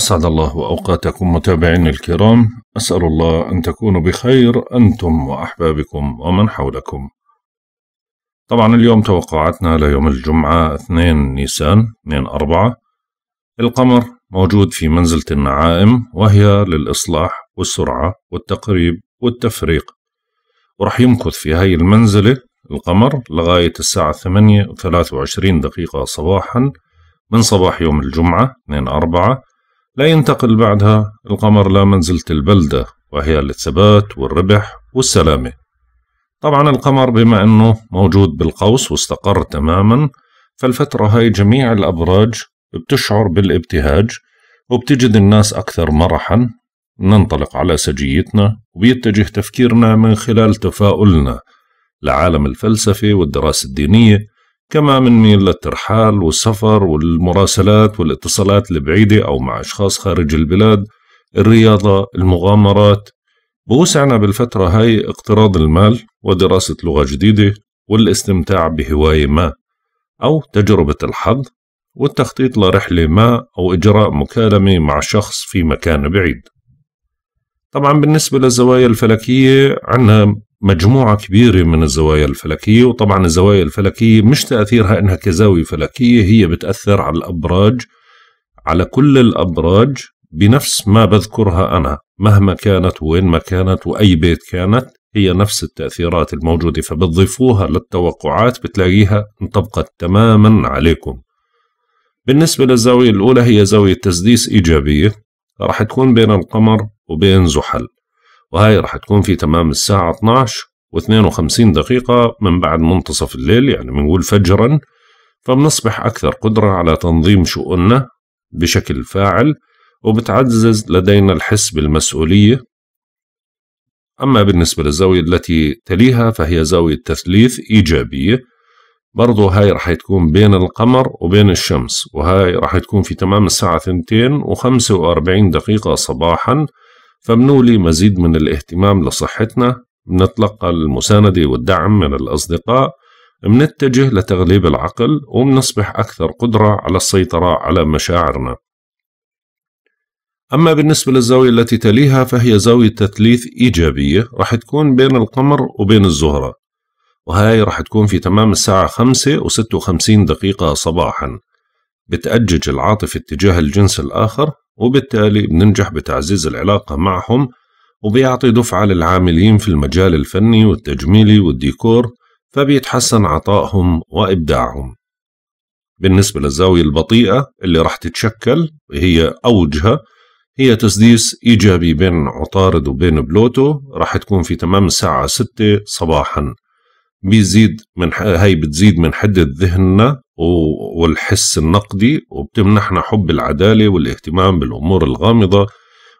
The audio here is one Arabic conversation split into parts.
أسعد الله أوقاتكم متابعين الكرام أسأل الله أن تكونوا بخير أنتم وأحبابكم ومن حولكم طبعا اليوم توقعاتنا ليوم الجمعة 2 نيسان 2 أربعة القمر موجود في منزلة النعائم وهي للإصلاح والسرعة والتقريب والتفريق ورح يمكث في هاي المنزلة القمر لغاية الساعة 8 و23 دقيقة صباحا من صباح يوم الجمعة 2 أربعة لا ينتقل بعدها القمر لمنزلة البلدة وهي الثبات والربح والسلامة طبعا القمر بما أنه موجود بالقوس واستقر تماما فالفترة هاي جميع الأبراج بتشعر بالابتهاج وبتجد الناس أكثر مرحا ننطلق على سجيتنا وبيتجه تفكيرنا من خلال تفاؤلنا لعالم الفلسفة والدراسة الدينية كما من ميل للترحال والسفر والمراسلات والاتصالات البعيدة أو مع أشخاص خارج البلاد الرياضة المغامرات بوسعنا بالفترة هاي اقتراض المال ودراسة لغة جديدة والاستمتاع بهواية ما أو تجربة الحظ والتخطيط لرحلة ما أو إجراء مكالمة مع شخص في مكان بعيد طبعا بالنسبة للزوايا الفلكية عنا مجموعة كبيرة من الزوايا الفلكية وطبعا الزوايا الفلكية مش تأثيرها إنها كزاوية فلكية هي بتأثر على الأبراج على كل الأبراج بنفس ما بذكرها أنا مهما كانت وين ما كانت وأي بيت كانت هي نفس التأثيرات الموجودة فبتضيفوها للتوقعات بتلاقيها انطبقت تماما عليكم بالنسبة للزاوية الأولى هي زاوية تسديس إيجابية راح تكون بين القمر وبين زحل وهاي راح تكون في تمام الساعة 12 و52 دقيقة من بعد منتصف الليل يعني بنقول فجرا فبنصبح أكثر قدرة على تنظيم شؤوننا بشكل فاعل وبتعزز لدينا الحس بالمسؤولية أما بالنسبة للزاوية التي تليها فهي زاوية تثليث إيجابية برضو هاي رح تكون بين القمر وبين الشمس وهاي رح تكون في تمام الساعة 2 و45 دقيقة صباحا فمنولي مزيد من الاهتمام لصحتنا بنتلقى المساندة والدعم من الأصدقاء منتجه لتغليب العقل ومنصبح أكثر قدرة على السيطرة على مشاعرنا أما بالنسبة للزاوية التي تليها فهي زاوية تثليث إيجابية رح تكون بين القمر وبين الزهرة وهاي رح تكون في تمام الساعة خمسة و وخمسين دقيقة صباحا بتأجج العاطفة اتجاه الجنس الآخر وبالتالي بننجح بتعزيز العلاقة معهم وبيعطي دفعة للعاملين في المجال الفني والتجميلي والديكور فبيتحسن عطائهم وإبداعهم بالنسبة للزاوية البطيئة اللي راح تتشكل هي أوجها هي تسديس إيجابي بين عطارد وبين بلوتو راح تكون في تمام الساعة ستة صباحا بيزيد من هاي بتزيد من حدة ذهننا والحس النقدي وبتمنحنا حب العدالة والاهتمام بالأمور الغامضة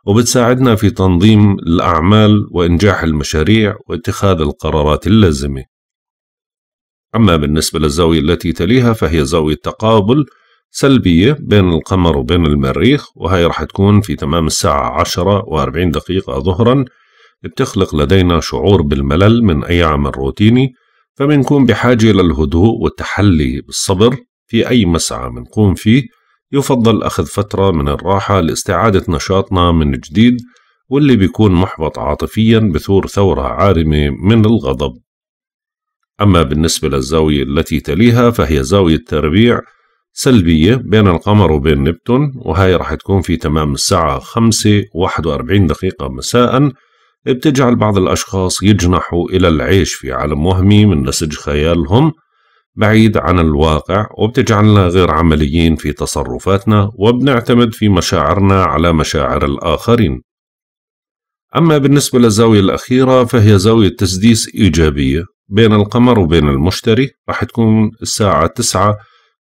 وبتساعدنا في تنظيم الأعمال وإنجاح المشاريع واتخاذ القرارات اللازمة أما بالنسبة للزاوية التي تليها فهي زاوية تقابل سلبية بين القمر وبين المريخ وهي رح تكون في تمام الساعة 10 و40 دقيقة ظهرا بتخلق لدينا شعور بالملل من أي عمل روتيني فبنكون بحاجة للهدوء والتحلي بالصبر في أي مسعى بنقوم فيه يفضل أخذ فترة من الراحة لاستعادة نشاطنا من جديد واللي بيكون محبط عاطفيا بثور ثورة عارمة من الغضب أما بالنسبة للزاوية التي تليها فهي زاوية تربيع سلبية بين القمر وبين نبتون وهي راح تكون في تمام الساعة 5.41 دقيقة مساءً بتجعل بعض الأشخاص يجنحوا إلى العيش في عالم وهمي من نسج خيالهم بعيد عن الواقع وبتجعلنا غير عمليين في تصرفاتنا وبنعتمد في مشاعرنا على مشاعر الآخرين أما بالنسبة للزاوية الأخيرة فهي زاوية تسديس إيجابية بين القمر وبين المشتري راح تكون الساعة 9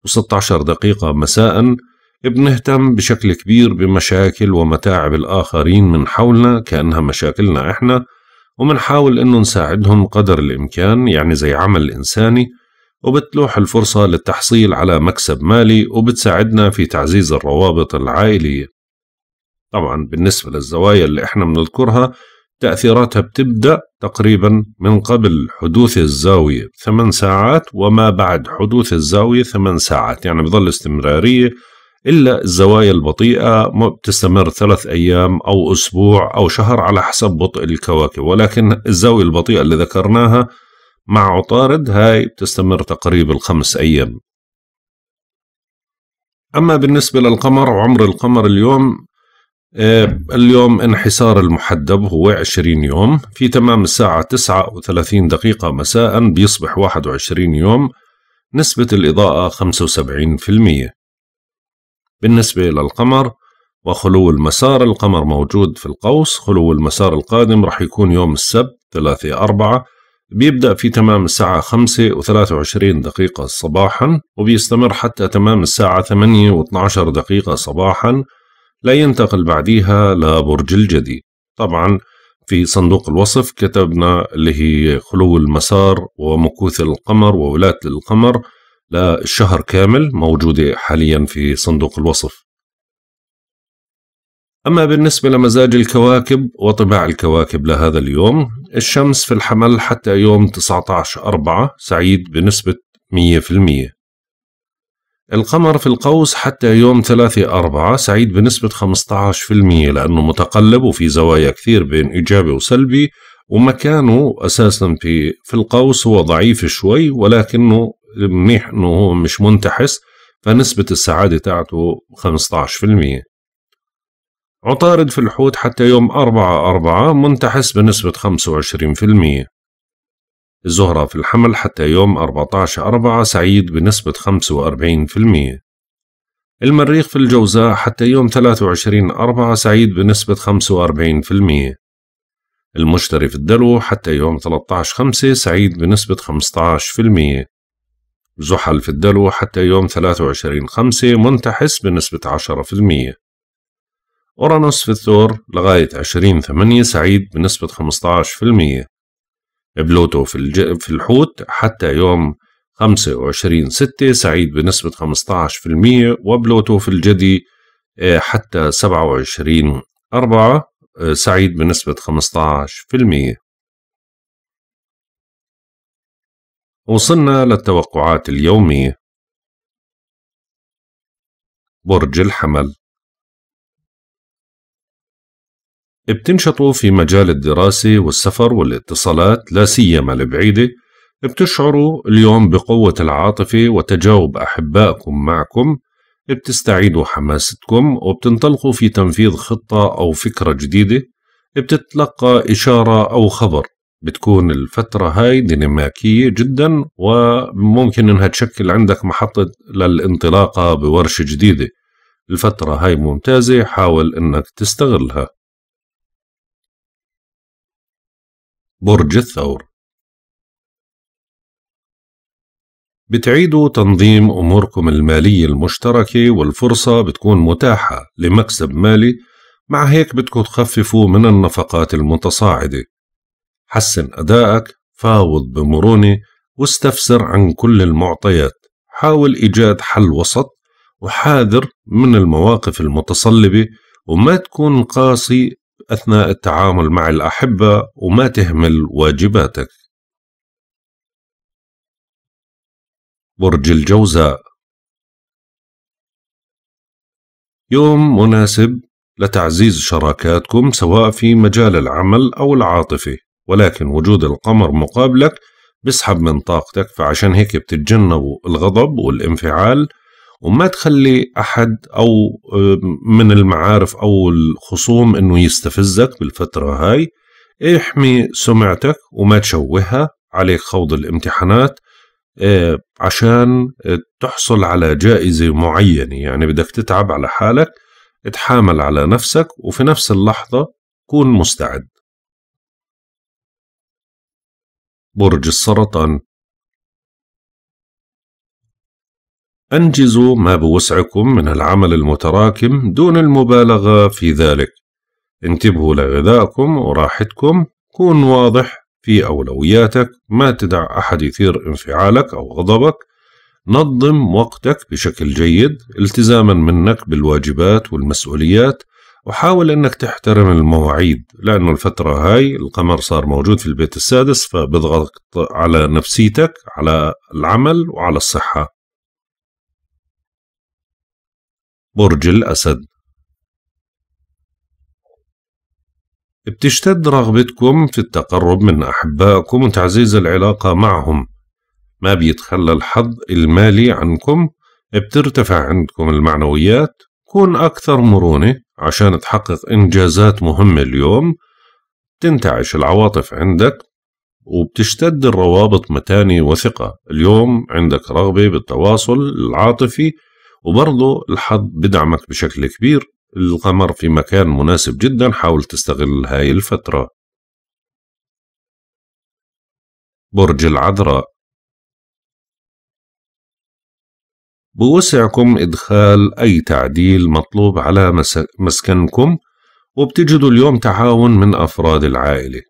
و16 دقيقة مساءً بنهتم بشكل كبير بمشاكل ومتاعب الآخرين من حولنا كأنها مشاكلنا إحنا ومنحاول إنه نساعدهم قدر الإمكان يعني زي عمل إنساني وبتلوح الفرصة للتحصيل على مكسب مالي وبتساعدنا في تعزيز الروابط العائلية طبعا بالنسبة للزوايا اللي إحنا بنذكرها تأثيراتها بتبدأ تقريبا من قبل حدوث الزاوية 8 ساعات وما بعد حدوث الزاوية 8 ساعات يعني بظل استمرارية إلا الزوايا البطيئة بتستمر ثلاث أيام أو أسبوع أو شهر على حسب بطء الكواكب ولكن الزاوية البطيئة اللي ذكرناها مع عطارد هاي بتستمر تقريبا الخمس أيام أما بالنسبة للقمر وعمر القمر اليوم آه، اليوم انحسار المحدب هو 20 يوم في تمام الساعة تسعة وثلاثين دقيقة مساء بيصبح 21 يوم نسبة الإضاءة 75% بالنسبة للقمر وخلو المسار القمر موجود في القوس خلو المسار القادم رح يكون يوم السبت 3 أربعة بيبدأ في تمام الساعة خمسة وثلاثة وعشرين دقيقة صباحا وبيستمر حتى تمام الساعة ثمانية واثناشر دقيقة صباحا لا ينتقل بعديها لبرج الجدي طبعا في صندوق الوصف كتبنا اللي هي خلو المسار ومكوث القمر وولاة القمر للشهر كامل موجودة حاليا في صندوق الوصف أما بالنسبة لمزاج الكواكب وطباع الكواكب لهذا اليوم الشمس في الحمل حتى يوم 19/4 سعيد بنسبة 100% القمر في القوس حتى يوم 3/4 سعيد بنسبة 15% لأنه متقلب وفي زوايا كثير بين إيجابي وسلبي ومكانه أساسا في في القوس هو ضعيف شوي ولكنه منيح انه هو مش منتحس فنسبة السعادة تاعته 15% عطارد في الحوت حتى يوم أربعة أربعة منتحس بنسبة 25% الزهرة في الحمل حتى يوم 14 أربعة سعيد بنسبة 45% المريخ في الجوزاء حتى يوم 23 أربعة سعيد بنسبة 45% المشتري في الدلو حتى يوم 13 خمسة سعيد بنسبة المية زحل في الدلو حتى يوم 23 5 منتحس بنسبة 10% أورانوس في الثور لغاية 20 8 سعيد بنسبة 15% بلوتو في, الج... في الحوت حتى يوم 25 6 سعيد بنسبة 15% وبلوتو في الجدي آه، حتى 27 4 آه، سعيد بنسبة 15% وصلنا للتوقعات اليومية برج الحمل بتنشطوا في مجال الدراسة والسفر والاتصالات لا سيما البعيدة بتشعروا اليوم بقوة العاطفة وتجاوب أحبائكم معكم بتستعيدوا حماستكم وبتنطلقوا في تنفيذ خطة أو فكرة جديدة بتتلقى إشارة أو خبر بتكون الفترة هاي ديناميكية جدا وممكن انها تشكل عندك محطة للانطلاقة بورشة جديدة الفترة هاي ممتازة حاول انك تستغلها برج الثور بتعيدوا تنظيم أموركم المالية المشتركة والفرصة بتكون متاحة لمكسب مالي مع هيك بدكم تخففوا من النفقات المتصاعدة حسن أدائك فاوض بمرونة واستفسر عن كل المعطيات حاول إيجاد حل وسط وحاذر من المواقف المتصلبة وما تكون قاسي أثناء التعامل مع الأحبة وما تهمل واجباتك برج الجوزاء يوم مناسب لتعزيز شراكاتكم سواء في مجال العمل أو العاطفة ولكن وجود القمر مقابلك بيسحب من طاقتك فعشان هيك بتتجنبوا الغضب والانفعال وما تخلي أحد أو آه، من المعارف أو الخصوم أنه يستفزك بالفترة هاي احمي سمعتك وما تشوهها عليك خوض الامتحانات آه، عشان تحصل على جائزة معينة يعني بدك تتعب على حالك اتحامل على نفسك وفي نفس اللحظة كون مستعد برج السرطان أنجزوا ما بوسعكم من العمل المتراكم دون المبالغة في ذلك انتبهوا لغذائكم وراحتكم كون واضح في أولوياتك ما تدع أحد يثير انفعالك أو غضبك نظم وقتك بشكل جيد التزاما منك بالواجبات والمسؤوليات وحاول انك تحترم المواعيد لانه الفتره هاي القمر صار موجود في البيت السادس فبضغط على نفسيتك على العمل وعلى الصحه برج الاسد بتشتد رغبتكم في التقرب من احبائكم وتعزيز العلاقه معهم ما بيتخلى الحظ المالي عنكم بترتفع عندكم المعنويات كون أكثر مرونة عشان تحقق إنجازات مهمة اليوم تنتعش العواطف عندك وبتشتد الروابط متانة وثقة اليوم عندك رغبة بالتواصل العاطفي وبرضه الحظ بدعمك بشكل كبير القمر في مكان مناسب جدا حاول تستغل هاي الفترة برج العذراء بوسعكم إدخال أي تعديل مطلوب على مسكنكم وبتجدوا اليوم تعاون من أفراد العائلة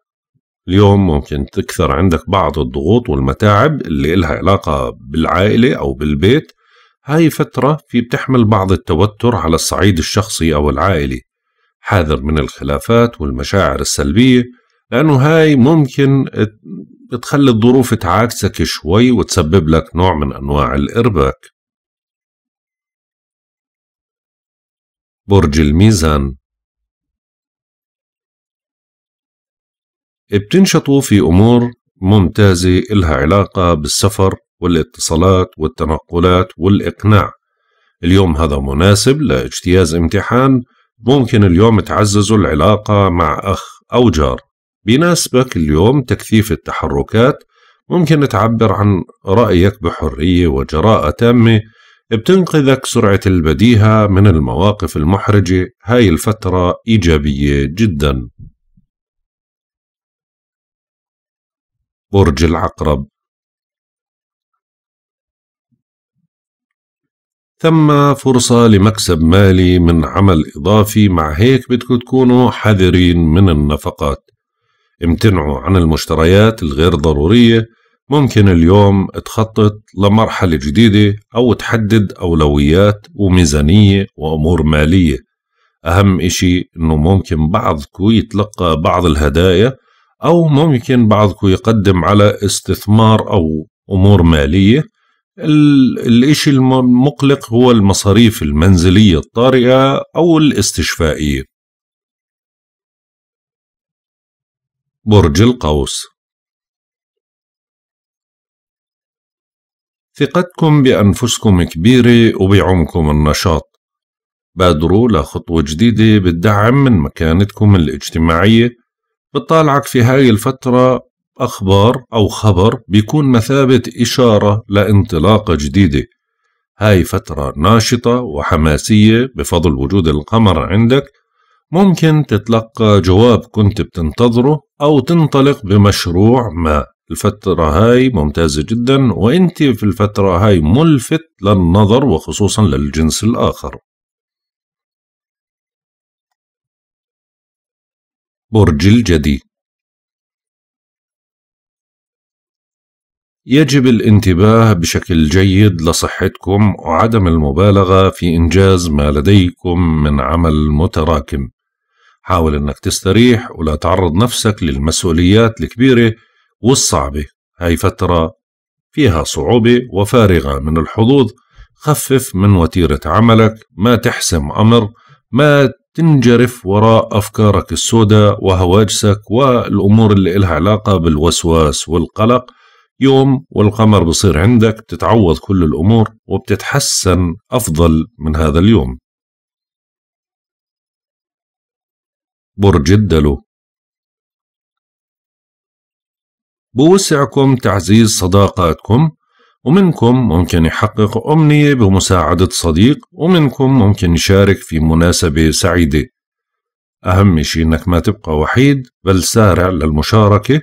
اليوم ممكن تكثر عندك بعض الضغوط والمتاعب اللي إلها علاقة بالعائلة أو بالبيت هاي فترة في بتحمل بعض التوتر على الصعيد الشخصي أو العائلي حاذر من الخلافات والمشاعر السلبية لأنه هاي ممكن تخلي الظروف تعاكسك شوي وتسبب لك نوع من أنواع الإرباك برج الميزان بتنشطوا في أمور ممتازة إلها علاقة بالسفر والاتصالات والتنقلات والإقناع اليوم هذا مناسب لاجتياز امتحان ممكن اليوم تعززوا العلاقة مع أخ أو جار بيناسبك اليوم تكثيف التحركات ممكن تعبر عن رأيك بحرية وجراءة تامة بتنقذك سرعة البديهة من المواقف المحرجة هاي الفترة إيجابية جدا برج العقرب ثم فرصة لمكسب مالي من عمل إضافي مع هيك بدكم تكونوا حذرين من النفقات امتنعوا عن المشتريات الغير ضرورية ممكن اليوم تخطط لمرحلة جديدة أو تحدد أولويات وميزانية وأمور مالية أهم إشي أنه ممكن بعضكو يتلقى بعض الهدايا أو ممكن بعضكو يقدم على استثمار أو أمور مالية الإشي المقلق هو المصاريف المنزلية الطارئة أو الاستشفائية برج القوس ثقتكم بأنفسكم كبيرة وبيعمكم النشاط بادروا لخطوة جديدة بالدعم من مكانتكم الاجتماعية بتطالعك في هاي الفترة أخبار أو خبر بيكون مثابة إشارة لانطلاقة جديدة هاي فترة ناشطة وحماسية بفضل وجود القمر عندك ممكن تتلقى جواب كنت بتنتظره أو تنطلق بمشروع ما الفترة هاي ممتازة جدا وانت في الفترة هاي ملفت للنظر وخصوصا للجنس الآخر برج الجدي يجب الانتباه بشكل جيد لصحتكم وعدم المبالغة في إنجاز ما لديكم من عمل متراكم حاول أنك تستريح ولا تعرض نفسك للمسؤوليات الكبيرة والصعبة هاي فترة فيها صعوبة وفارغة من الحظوظ خفف من وتيرة عملك ما تحسم أمر ما تنجرف وراء أفكارك السوداء وهواجسك والأمور اللي إلها علاقة بالوسواس والقلق يوم والقمر بصير عندك بتتعوض كل الأمور وبتتحسن أفضل من هذا اليوم برج الدلو بوسعكم تعزيز صداقاتكم ومنكم ممكن يحقق أمنية بمساعدة صديق ومنكم ممكن يشارك في مناسبة سعيدة أهم شيء إنك ما تبقى وحيد بل سارع للمشاركة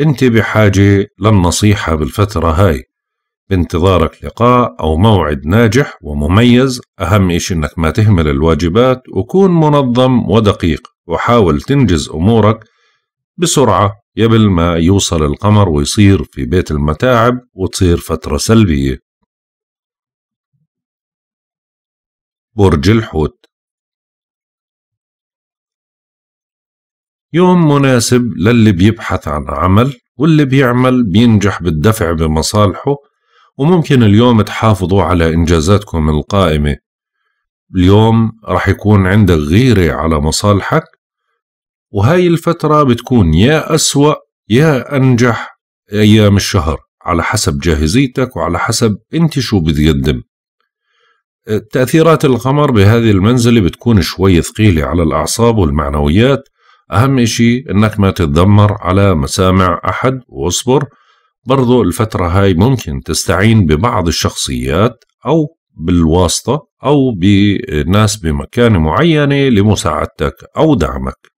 أنت بحاجة للنصيحة بالفترة هاي بانتظارك لقاء أو موعد ناجح ومميز أهم إشي إنك ما تهمل الواجبات وكون منظم ودقيق وحاول تنجز أمورك بسرعة قبل ما يوصل القمر ويصير في بيت المتاعب وتصير فترة سلبية برج الحوت يوم مناسب للي بيبحث عن عمل واللي بيعمل بينجح بالدفع بمصالحه وممكن اليوم تحافظوا على إنجازاتكم القائمة اليوم رح يكون عندك غيرة على مصالحك وهاي الفترة بتكون يا أسوأ يا أنجح أيام الشهر على حسب جاهزيتك وعلى حسب أنت شو بتقدم أه، تأثيرات القمر بهذه المنزلة بتكون شوي ثقيلة على الأعصاب والمعنويات أهم إشي إنك ما تتذمر على مسامع أحد واصبر برضو الفترة هاي ممكن تستعين ببعض الشخصيات أو بالواسطة أو بناس بمكان معينة لمساعدتك أو دعمك